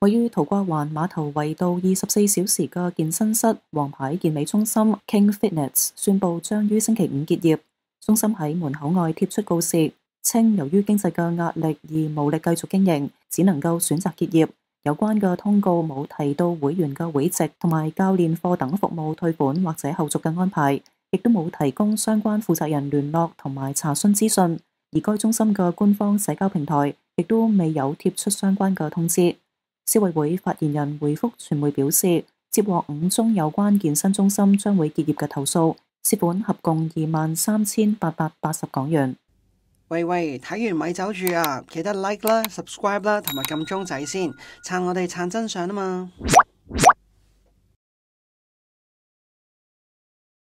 位于淘瓜湾码头围道二十四小时嘅健身室，皇牌健美中心 King Fitness 宣布将于星期五结业。中心喺门口外贴出告示，称由于经济嘅压力而无力继续经营，只能够选择结业。有关嘅通告冇提到会员嘅会籍同埋教练课等服务退款或者后续嘅安排，亦都冇提供相关负责人联络同埋查询资讯。而该中心嘅官方社交平台亦都未有贴出相关嘅通知。消委会发言人回复传媒表示，接获五宗有关健身中心将会结业嘅投诉，涉本合共二万三千八百八十港元。喂喂，睇完咪走住啊！记得 like 啦、subscribe 啦同埋揿钟仔先，撑我哋撑真相啊嘛！